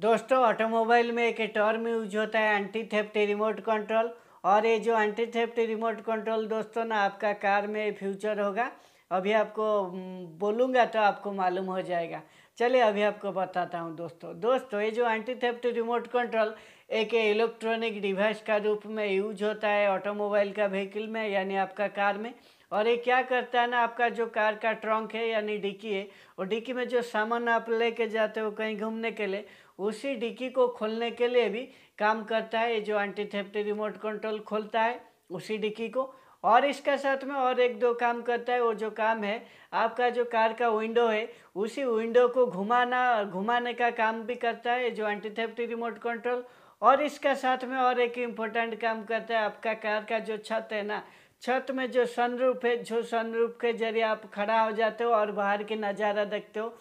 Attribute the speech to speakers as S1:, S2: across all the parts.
S1: दोस्तों ऑटोमोबाइल में एक टर्म यूज होता है एंटी थेफ्ट रिमोट कंट्रोल और ये जो एंटी थेफ्ट रिमोट कंट्रोल दोस्तों ना आपका कार में फ्यूचर होगा अभी आपको बोलूँगा तो आपको मालूम हो जाएगा चलिए अभी आपको बताता हूँ दोस्तों दोस्तों ये जो एंटी थेप्ट रिमोट कंट्रोल एक इलेक्ट्रॉनिक डिवाइस का रूप में यूज होता है ऑटोमोबाइल का व्हीकल में यानी आपका कार में और ये क्या करता है ना आपका जो कार का ट्रंक है यानी डिक्की है और डिक्की में जो सामान आप लेके जाते हो कहीं घूमने के लिए उसी डिक्की को खोलने के लिए भी काम करता है ये जो एंटी थेप्ट रिमोट कंट्रोल खोलता है उसी डिक्की को और इसका साथ में और एक दो काम करता है वो जो काम है आपका जो कार का विंडो है उसी विंडो को घुमाना घुमाने का काम भी करता है जो एंटी रिमोट कंट्रोल और इसका साथ में और एक इम्पोर्टेंट काम करता है आपका कार का जो छत है ना छत में जो सनरूफ है जो सनरूफ के जरिए आप खड़ा हो जाते हो और बाहर के नज़ारा देखते हो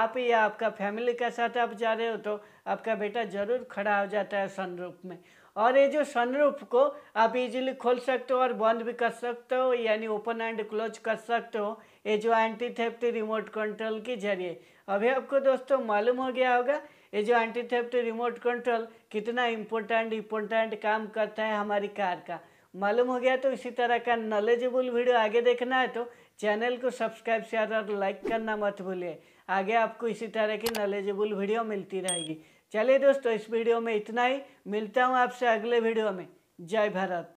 S1: आप या आपका फैमिली के साथ आप जा रहे हो तो आपका बेटा ज़रूर खड़ा हो जाता है सनरूफ में और ये जो सनरूफ को आप इजीली खोल सकते हो और बंद भी कर सकते हो यानी ओपन एंड क्लोज कर सकते हो ये जो एंटी थेफ्ट रिमोट कंट्रोल के जरिए अभी आपको दोस्तों मालूम हो गया होगा ये जो एंटी थेफ्ट रिमोट कंट्रोल कितना इम्पोर्टेंट इम्पोर्टेंट काम करता है हमारी कार का मालूम हो गया तो इसी तरह का नॉलेजेबल वीडियो आगे देखना है तो चैनल को सब्सक्राइब शेयर और लाइक करना मत भूलिए आगे आपको इसी तरह की नॉलेजेबल वीडियो मिलती रहेगी चलिए दोस्तों इस वीडियो में इतना ही मिलता हूँ आपसे अगले वीडियो में जय भारत